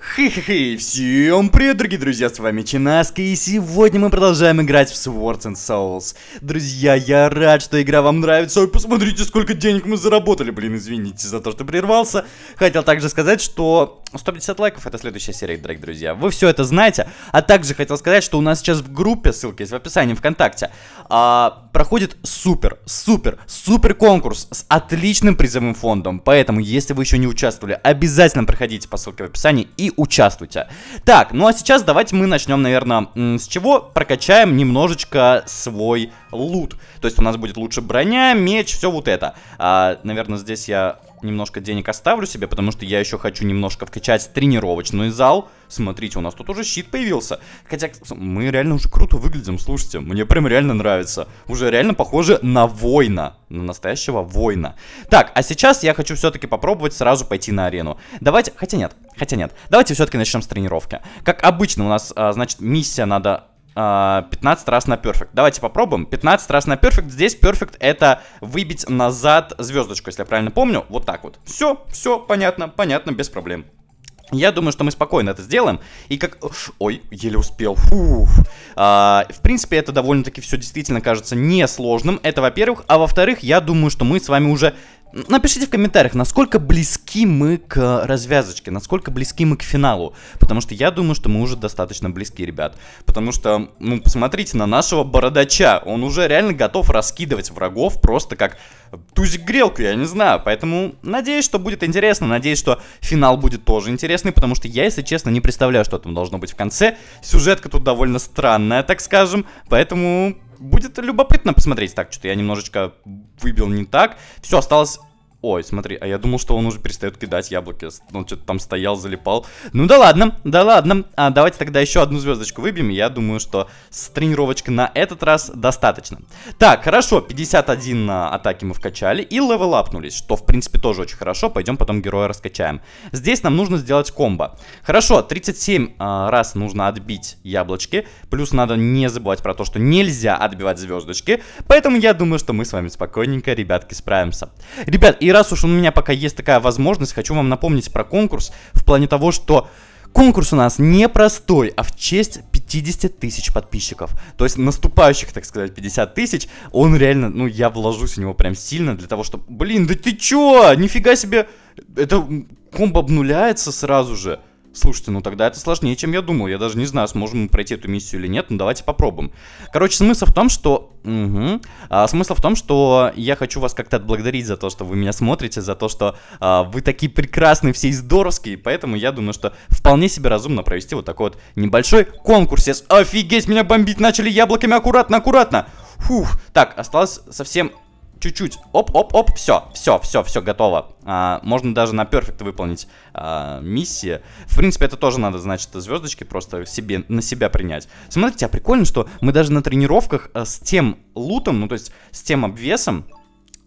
Хе-хе-хе, всем привет, дорогие друзья, с вами Чинаска, и сегодня мы продолжаем играть в Swords and Souls. Друзья, я рад, что игра вам нравится, ой, посмотрите, сколько денег мы заработали, блин, извините за то, что прервался. Хотел также сказать, что 150 лайков это следующая серия, дорогие друзья, вы все это знаете, а также хотел сказать, что у нас сейчас в группе, ссылка есть в описании ВКонтакте, а, проходит супер, супер, супер конкурс с отличным призовым фондом, поэтому, если вы еще не участвовали, обязательно проходите по ссылке в описании и участвуйте. Так, ну а сейчас давайте мы начнем, наверное, с чего прокачаем немножечко свой лут. То есть у нас будет лучше броня, меч, все вот это. А, наверное, здесь я немножко денег оставлю себе, потому что я еще хочу немножко вкачать тренировочный зал. Смотрите, у нас тут уже щит появился. Хотя мы реально уже круто выглядим, слушайте. Мне прям реально нравится. Уже реально похоже на воина. На настоящего воина. Так, а сейчас я хочу все-таки попробовать сразу пойти на арену. Давайте... Хотя нет, хотя нет. Давайте все-таки начнем с тренировки. Как обычно у нас, а, значит, миссия надо 15 а, раз на перфект. Давайте попробуем. 15 раз на перфект. Здесь перфект это выбить назад звездочку, если я правильно помню. Вот так вот. Все, все, понятно, понятно, без проблем. Я думаю, что мы спокойно это сделаем. И как... Ой, еле успел. Фух. А, в принципе, это довольно-таки все действительно кажется несложным. Это во-первых. А во-вторых, я думаю, что мы с вами уже Напишите в комментариях, насколько близки мы к э, развязочке, насколько близки мы к финалу. Потому что я думаю, что мы уже достаточно близки, ребят. Потому что, ну, посмотрите на нашего бородача. Он уже реально готов раскидывать врагов просто как тузик-грелку, я не знаю. Поэтому надеюсь, что будет интересно. Надеюсь, что финал будет тоже интересный. Потому что я, если честно, не представляю, что там должно быть в конце. Сюжетка тут довольно странная, так скажем. Поэтому будет любопытно посмотреть. Так, что-то я немножечко выбил не так. Все, осталось Ой, смотри, а я думал, что он уже перестает кидать яблоки. Он что-то там стоял, залипал. Ну да ладно, да ладно. А давайте тогда еще одну звездочку выбьем. Я думаю, что с тренировочкой на этот раз достаточно. Так, хорошо, 51 на атаке мы вкачали и левелапнулись, что в принципе тоже очень хорошо. Пойдем потом героя раскачаем. Здесь нам нужно сделать комбо. Хорошо, 37 а, раз нужно отбить яблочки. Плюс надо не забывать про то, что нельзя отбивать звездочки. Поэтому я думаю, что мы с вами спокойненько, ребятки, справимся. Ребят, и и раз уж у меня пока есть такая возможность, хочу вам напомнить про конкурс в плане того, что Конкурс у нас не простой, а в честь 50 тысяч подписчиков. То есть наступающих, так сказать, 50 тысяч. Он реально, ну, я вложусь в него прям сильно для того, чтобы... Блин, да ты чё? Нифига себе! Это комбо обнуляется сразу же. Слушайте, ну тогда это сложнее, чем я думал. Я даже не знаю, сможем мы пройти эту миссию или нет, но давайте попробуем. Короче, смысл в том, что... Угу. А, смысл в том, что я хочу вас как-то отблагодарить за то, что вы меня смотрите, за то, что а, вы такие прекрасные, все здоровские, поэтому я думаю, что вполне себе разумно провести вот такой вот небольшой конкурс. Офигеть, меня бомбить начали яблоками аккуратно, аккуратно! Фух, так, осталось совсем чуть-чуть, оп-оп-оп, все, все, все, все, готово. А, можно даже на перфект выполнить а, миссии. В принципе, это тоже надо, значит, звездочки просто себе, на себя принять. Смотрите, а прикольно, что мы даже на тренировках э, с тем лутом, ну то есть с тем обвесом,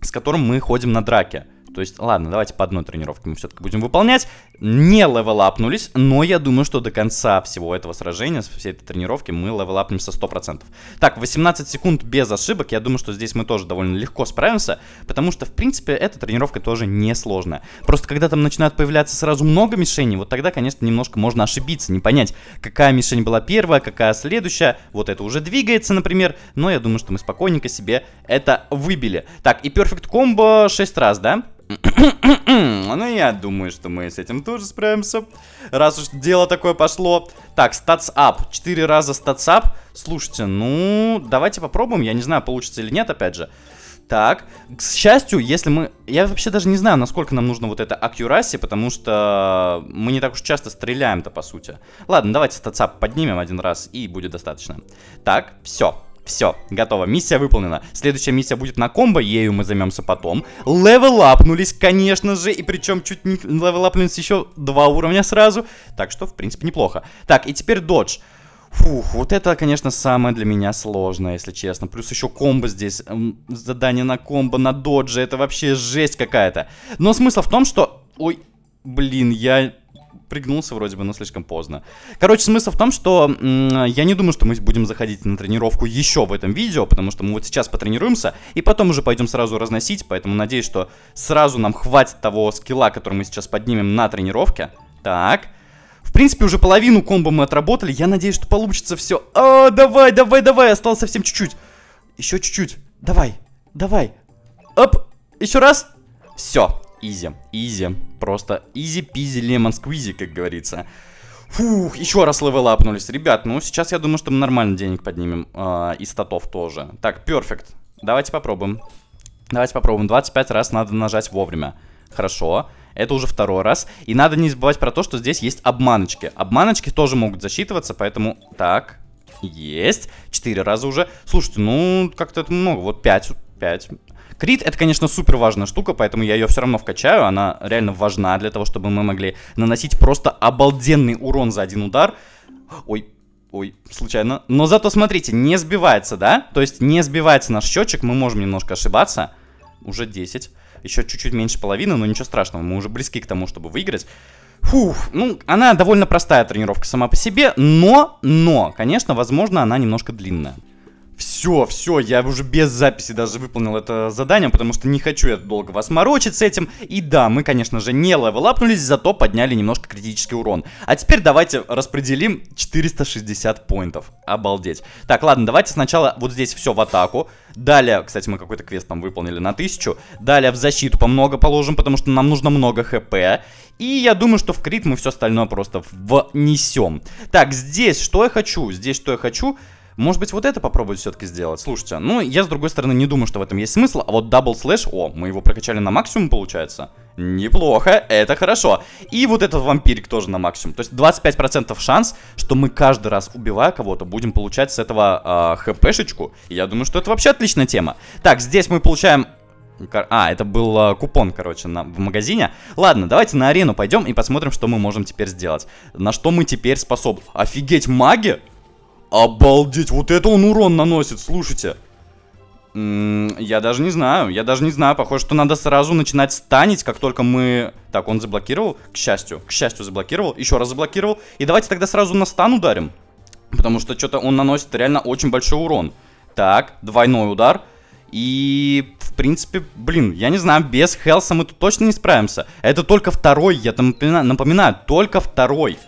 с которым мы ходим на драке. То есть, ладно, давайте по одной тренировке мы все-таки будем выполнять. Не левелапнулись, но я думаю, что до конца всего этого сражения, всей этой тренировки, мы левелапнемся 100%. Так, 18 секунд без ошибок. Я думаю, что здесь мы тоже довольно легко справимся, потому что, в принципе, эта тренировка тоже несложная. Просто когда там начинают появляться сразу много мишеней, вот тогда, конечно, немножко можно ошибиться, не понять, какая мишень была первая, какая следующая. Вот это уже двигается, например, но я думаю, что мы спокойненько себе это выбили. Так, и Perfect Combo 6 раз, да? ну, я думаю, что мы с этим тоже справимся. Раз уж дело такое пошло. Так, статсап. Четыре раза статсап. Слушайте, ну, давайте попробуем. Я не знаю, получится или нет, опять же. Так, к счастью, если мы... Я вообще даже не знаю, насколько нам нужно вот это аккюраси, потому что мы не так уж часто стреляем-то, по сути. Ладно, давайте статсап поднимем один раз, и будет достаточно. Так, все. Все, готово, миссия выполнена. Следующая миссия будет на комбо, ею мы займемся потом. Левелапнулись, конечно же, и причем чуть не левелапнулись еще два уровня сразу. Так что, в принципе, неплохо. Так, и теперь додж. Фух, вот это, конечно, самое для меня сложное, если честно. Плюс еще комбо здесь, задание на комбо, на додже, это вообще жесть какая-то. Но смысл в том, что... Ой, блин, я пригнулся вроде бы, но слишком поздно. Короче, смысл в том, что я не думаю, что мы будем заходить на тренировку еще в этом видео, потому что мы вот сейчас потренируемся, и потом уже пойдем сразу разносить, поэтому надеюсь, что сразу нам хватит того скилла, который мы сейчас поднимем на тренировке. Так... В принципе, уже половину комбо мы отработали. Я надеюсь, что получится все. А, давай, давай, давай. Осталось совсем чуть-чуть. Еще чуть-чуть. Давай, давай. Оп. Еще раз. Все. Изи, изи, просто изи-пизи лемон-сквизи, как говорится. Фух, еще раз левелапнулись. Ребят, ну сейчас я думаю, что мы нормально денег поднимем. Э, и статов тоже. Так, перфект. Давайте попробуем. Давайте попробуем. 25 раз надо нажать вовремя. Хорошо. Это уже второй раз. И надо не забывать про то, что здесь есть обманочки. Обманочки тоже могут засчитываться, поэтому... Так, есть. Четыре раза уже. Слушайте, ну, как-то это много. Вот пять. Пять. Крит это, конечно, супер важная штука, поэтому я ее все равно вкачаю. Она реально важна для того, чтобы мы могли наносить просто обалденный урон за один удар. Ой, Ой, случайно. Но зато, смотрите, не сбивается, да? То есть не сбивается наш счетчик, мы можем немножко ошибаться. Уже 10. Еще чуть-чуть меньше половины, но ничего страшного, мы уже близки к тому, чтобы выиграть. Фух, ну, она довольно простая тренировка сама по себе, но, но, конечно, возможно, она немножко длинная. Все, все, я уже без записи даже выполнил это задание, потому что не хочу я долго вас морочить с этим. И да, мы, конечно же, не левелапнулись, зато подняли немножко критический урон. А теперь давайте распределим 460 поинтов. Обалдеть. Так, ладно, давайте сначала вот здесь все в атаку. Далее, кстати, мы какой-то квест там выполнили на 1000. Далее в защиту помного положим, потому что нам нужно много хп. И я думаю, что в крит мы все остальное просто внесем. Так, здесь что я хочу? Здесь что я хочу? Может быть, вот это попробовать все-таки сделать? Слушайте, ну, я, с другой стороны, не думаю, что в этом есть смысл. А вот дабл слэш, о, мы его прокачали на максимум, получается. Неплохо, это хорошо. И вот этот вампирик тоже на максимум. То есть 25% шанс, что мы каждый раз, убивая кого-то, будем получать с этого э, хпшечку. Я думаю, что это вообще отличная тема. Так, здесь мы получаем а, это был а, купон, короче, на, в магазине. Ладно, давайте на арену пойдем и посмотрим, что мы можем теперь сделать. На что мы теперь способны. Офигеть, маги? Обалдеть, вот это он урон наносит, слушайте. М -м, я даже не знаю, я даже не знаю. Похоже, что надо сразу начинать станить, как только мы... Так, он заблокировал, к счастью. К счастью, заблокировал. Еще раз заблокировал. И давайте тогда сразу на стан ударим. Потому что что-то он наносит реально очень большой урон. Так, двойной удар. И, в принципе, блин, я не знаю, без Хелса мы тут точно не справимся. Это только второй, я напоминаю, напоминаю только второй.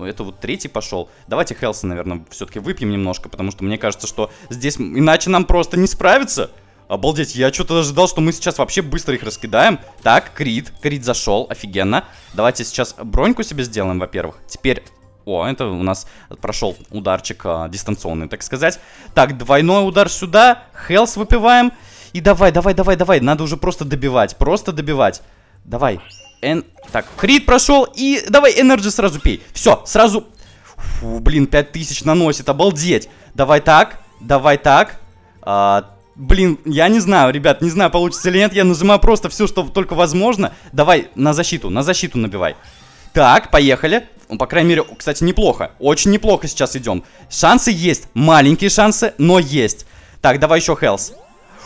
Ну, это вот третий пошел. Давайте Хелса, наверное, все-таки выпьем немножко, потому что мне кажется, что здесь иначе нам просто не справиться. Обалдеть, я что-то ожидал, что мы сейчас вообще быстро их раскидаем. Так, Крид, Крид зашел, офигенно. Давайте сейчас броньку себе сделаем, во-первых. Теперь о, это у нас прошел ударчик а, дистанционный, так сказать. Так, двойной удар сюда. Хелс выпиваем. И давай, давай, давай, давай. Надо уже просто добивать. Просто добивать. Давай. Эн... Так, крит прошел. И давай энерджи сразу пей. Все, сразу... Фу, блин, 5000 наносит, обалдеть. Давай так, давай так. А, блин, я не знаю, ребят, не знаю, получится или нет. Я нажимаю просто все, что только возможно. Давай на защиту, на защиту набивай. Так, поехали. Ну, по крайней мере, кстати, неплохо. Очень неплохо сейчас идем. Шансы есть. Маленькие шансы, но есть. Так, давай еще хелс.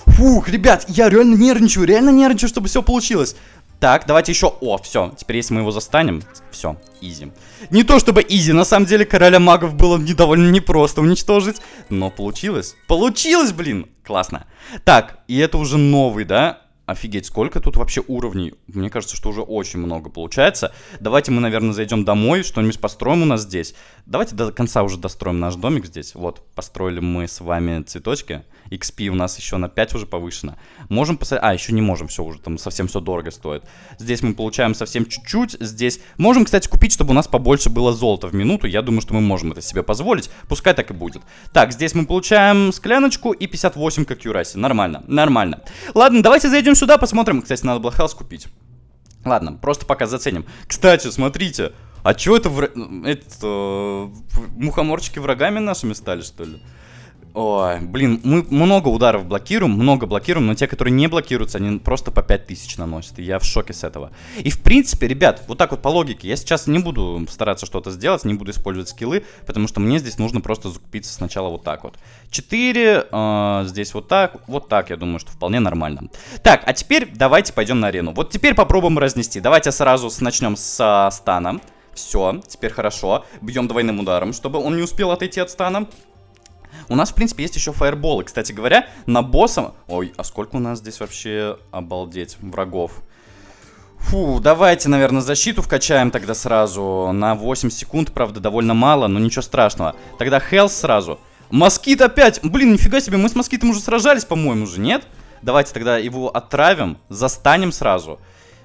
Фух, ребят, я реально нервничаю, реально нервничаю, чтобы все получилось. Так, давайте еще... О, все. Теперь, если мы его застанем, все, изи. Не то чтобы изи, на самом деле, короля магов было не, довольно непросто уничтожить, но получилось. Получилось, блин! Классно. Так, и это уже новый, да? Офигеть, сколько тут вообще уровней. Мне кажется, что уже очень много получается. Давайте мы, наверное, зайдем домой, что-нибудь построим у нас здесь. Давайте до конца уже достроим наш домик здесь. Вот, построили мы с вами цветочки. XP у нас еще на 5 уже повышено. Можем посадить... А, еще не можем, все уже там совсем все дорого стоит. Здесь мы получаем совсем чуть-чуть. Здесь можем, кстати, купить, чтобы у нас побольше было золота в минуту. Я думаю, что мы можем это себе позволить. Пускай так и будет. Так, здесь мы получаем скляночку и 58 как Юраси. Нормально, нормально. Ладно, давайте зайдем Зайдем сюда, посмотрим. Кстати, надо Блохаус купить. Ладно, просто пока заценим. Кстати, смотрите. А чё это, вра... это э, мухоморчики врагами нашими стали, что ли? Ой, блин, мы много ударов блокируем, много блокируем, но те, которые не блокируются, они просто по 5000 наносят. я в шоке с этого. И в принципе, ребят, вот так вот по логике, я сейчас не буду стараться что-то сделать, не буду использовать скиллы, потому что мне здесь нужно просто закупиться сначала вот так вот. 4, э, а, здесь вот так, вот так, я думаю, что вполне нормально. Так, а теперь давайте пойдем на арену. Вот теперь попробуем разнести. Давайте сразу начнем с э, стана. Все, теперь хорошо. Бьем двойным ударом, чтобы он не успел отойти от стана. У нас, в принципе, есть еще фаерболы. Кстати говоря, на босса... Ой, а сколько у нас здесь вообще, обалдеть, врагов? Фу, давайте, наверное, защиту вкачаем тогда сразу. На 8 секунд, правда, довольно мало, но ничего страшного. Тогда хелс сразу. Москит опять! Блин, нифига себе, мы с москитом уже сражались, по-моему уже нет? Давайте тогда его отравим, застанем сразу.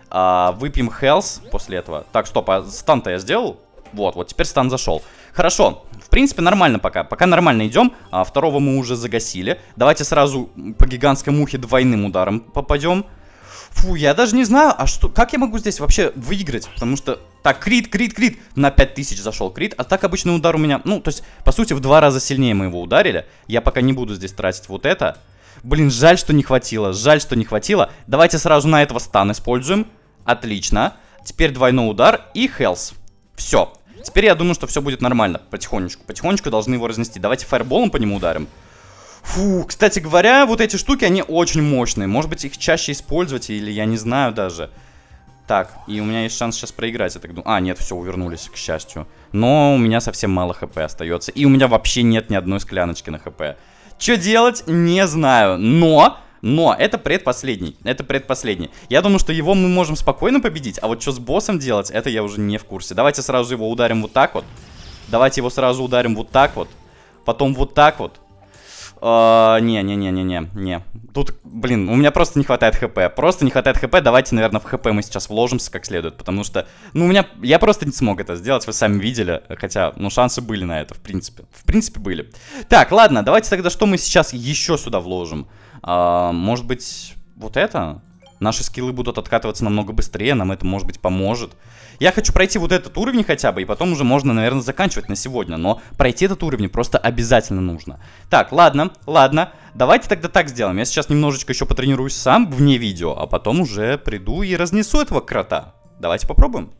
А, выпьем хелс после этого. Так, стоп, а стан-то я сделал? Вот, вот, теперь стан зашел. Хорошо, в принципе, нормально пока. Пока нормально идем. А, второго мы уже загасили. Давайте сразу по гигантской мухе двойным ударом попадем. Фу, я даже не знаю, а что, как я могу здесь вообще выиграть? Потому что, так, крит, крит, крит, на 5000 зашел крит, а так обычный удар у меня, ну, то есть, по сути, в два раза сильнее мы его ударили. Я пока не буду здесь тратить вот это. Блин, жаль, что не хватило, жаль, что не хватило. Давайте сразу на этого стан используем. Отлично. Теперь двойной удар и хелс. Все. Теперь я думаю, что все будет нормально. Потихонечку, потихонечку должны его разнести. Давайте фаерболом по нему ударим. Фу, кстати говоря, вот эти штуки, они очень мощные. Может быть, их чаще использовать, или я не знаю даже. Так, и у меня есть шанс сейчас проиграть, я так думаю. А, нет, все, увернулись, к счастью. Но у меня совсем мало хп остается. И у меня вообще нет ни одной скляночки на хп. Что делать, не знаю. Но но это предпоследний. Это предпоследний. Я думаю, что его мы можем спокойно победить. А вот что с боссом делать, это я уже не в курсе. Давайте сразу его ударим вот так вот. Давайте его сразу ударим вот так вот. Потом вот так вот. Не-не-не-не-не. А, не. Тут, блин, у меня просто не хватает хп. Просто не хватает хп. Давайте, наверное, в хп мы сейчас вложимся как следует. Потому что, ну, у меня... Я просто не смог это сделать, вы сами видели. Хотя, ну, шансы были на это, в принципе. В принципе, были. Так, ладно, давайте тогда что мы сейчас еще сюда вложим. А, может быть, вот это? Наши скиллы будут откатываться намного быстрее, нам это, может быть, поможет. Я хочу пройти вот этот уровень хотя бы, и потом уже можно, наверное, заканчивать на сегодня. Но пройти этот уровень просто обязательно нужно. Так, ладно, ладно. Давайте тогда так сделаем. Я сейчас немножечко еще потренируюсь сам вне видео, а потом уже приду и разнесу этого крота. Давайте попробуем.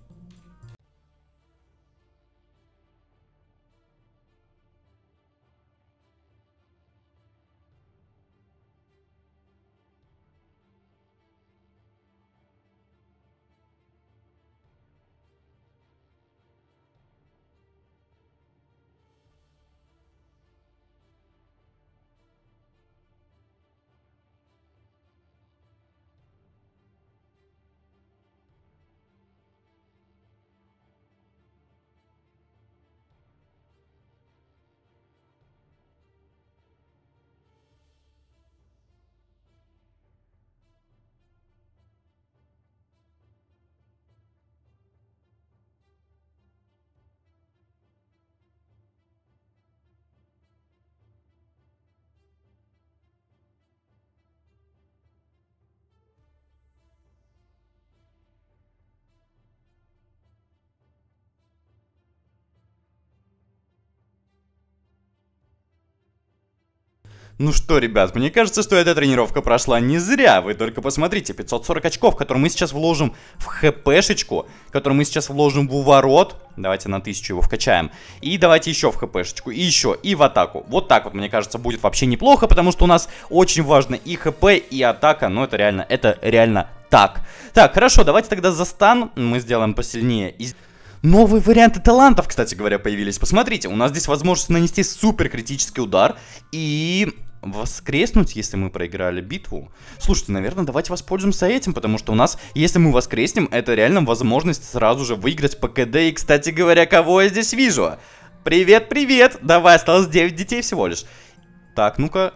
Ну что, ребят, мне кажется, что эта тренировка прошла не зря. Вы только посмотрите, 540 очков, которые мы сейчас вложим в хпшечку, которые мы сейчас вложим в уворот. Давайте на 1000 его вкачаем. И давайте еще в хпшечку, и еще, и в атаку. Вот так вот, мне кажется, будет вообще неплохо, потому что у нас очень важно и хп, и атака. Но это реально, это реально так. Так, хорошо, давайте тогда за стан мы сделаем посильнее новые варианты талантов, кстати говоря, появились. Посмотрите, у нас здесь возможность нанести супер критический удар и воскреснуть, если мы проиграли битву. Слушайте, наверное, давайте воспользуемся этим, потому что у нас, если мы воскреснем, это реально возможность сразу же выиграть по КД. И, кстати говоря, кого я здесь вижу? Привет, привет! Давай, осталось 9 детей всего лишь. Так, ну-ка,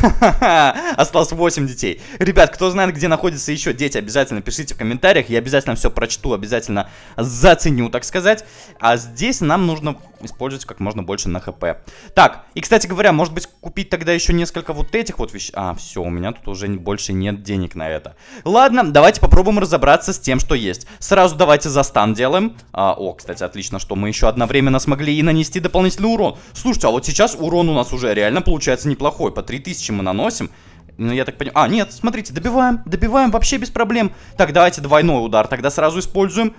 Осталось 8 детей. Ребят, кто знает, где находятся еще дети, обязательно пишите в комментариях. Я обязательно все прочту, обязательно заценю, так сказать. А здесь нам нужно использовать как можно больше на хп. Так, и, кстати говоря, может быть, купить тогда еще несколько вот этих вот вещей. А, все, у меня тут уже больше нет денег на это. Ладно, давайте попробуем разобраться с тем, что есть. Сразу давайте за стан делаем. А, о, кстати, отлично, что мы еще одновременно смогли и нанести дополнительный урон. Слушайте, а вот сейчас урон у нас уже реально получается неплохой, по 3000 Следующий мы наносим. Ну, я так понимаю... А, нет, смотрите, добиваем, добиваем вообще без проблем. Так, давайте двойной удар тогда сразу используем.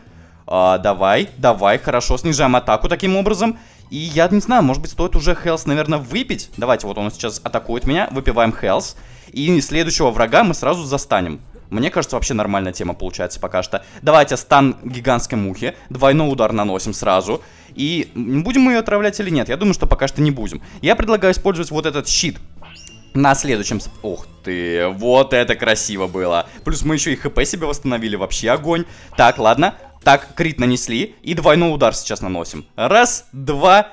А, давай, давай, хорошо, снижаем атаку таким образом. И я не знаю, может быть, стоит уже хелс, наверное, выпить. Давайте, вот он сейчас атакует меня, выпиваем хелс. И следующего врага мы сразу застанем. Мне кажется, вообще нормальная тема получается пока что. Давайте стан гигантской мухи. Двойной удар наносим сразу. И будем мы ее отравлять или нет? Я думаю, что пока что не будем. Я предлагаю использовать вот этот щит. На следующем... ух ты, вот это красиво было. Плюс мы еще и хп себе восстановили, вообще огонь. Так, ладно. Так, крит нанесли. И двойной удар сейчас наносим. Раз, два...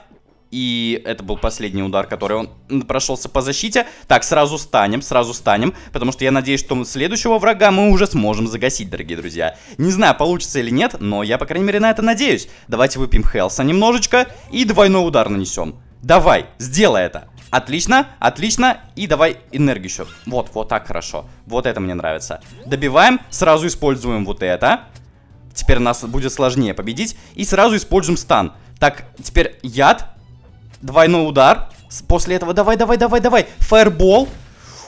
И это был последний удар, который он прошелся по защите. Так, сразу станем, сразу станем. Потому что я надеюсь, что следующего врага мы уже сможем загасить, дорогие друзья. Не знаю, получится или нет, но я, по крайней мере, на это надеюсь. Давайте выпьем Хелса немножечко и двойной удар нанесем. Давай, сделай это. Отлично, отлично. И давай энергию еще. Вот, вот так хорошо. Вот это мне нравится. Добиваем, сразу используем вот это. Теперь нас будет сложнее победить. И сразу используем стан. Так, теперь яд. Двойной удар. После этого давай, давай, давай, давай. Фаербол.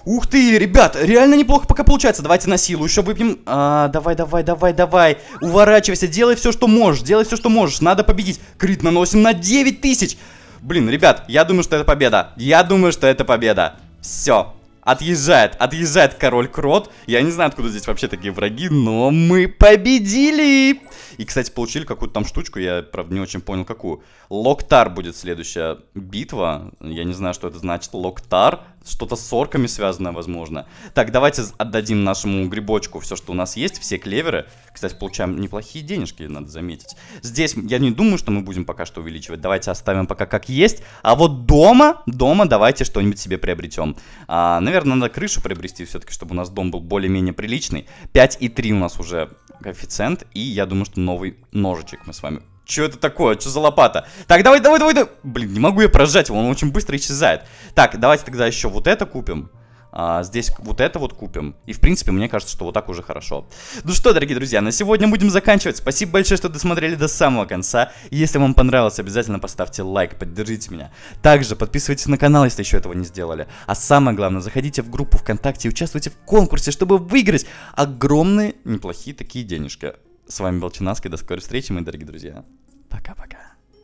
Ух ты, ребят, реально неплохо пока получается. Давайте на силу еще выпьем. А, давай, давай, давай, давай. Уворачивайся, делай все, что можешь. Делай все, что можешь. Надо победить. Крит наносим на 9000. Блин, ребят, я думаю, что это победа. Я думаю, что это победа. Все. Отъезжает, отъезжает король Крот. Я не знаю, откуда здесь вообще такие враги, но мы победили! И, кстати, получили какую-то там штучку, я, правда, не очень понял, какую. Локтар будет следующая битва. Я не знаю, что это значит. Локтар. Что-то с орками связанное, возможно. Так, давайте отдадим нашему грибочку все, что у нас есть, все клеверы. Кстати, получаем неплохие денежки, надо заметить. Здесь я не думаю, что мы будем пока что увеличивать. Давайте оставим пока как есть. А вот дома, дома давайте что-нибудь себе приобретем. А, наверное, надо крышу приобрести все-таки, чтобы у нас дом был более-менее приличный. 5,3 у нас уже коэффициент. И я думаю, что новый ножичек мы с вами. Что это такое? Что за лопата? Так, давай, давай, давай, давай. Блин, не могу я прожать его, он очень быстро исчезает. Так, давайте тогда еще вот это купим. А, здесь вот это вот купим. И, в принципе, мне кажется, что вот так уже хорошо. Ну что, дорогие друзья, на сегодня будем заканчивать. Спасибо большое, что досмотрели до самого конца. Если вам понравилось, обязательно поставьте лайк, поддержите меня. Также подписывайтесь на канал, если еще этого не сделали. А самое главное, заходите в группу ВКонтакте и участвуйте в конкурсе, чтобы выиграть огромные неплохие такие денежки. С вами был Чинаски. До скорой встречи, мои дорогие друзья. Пока-пока.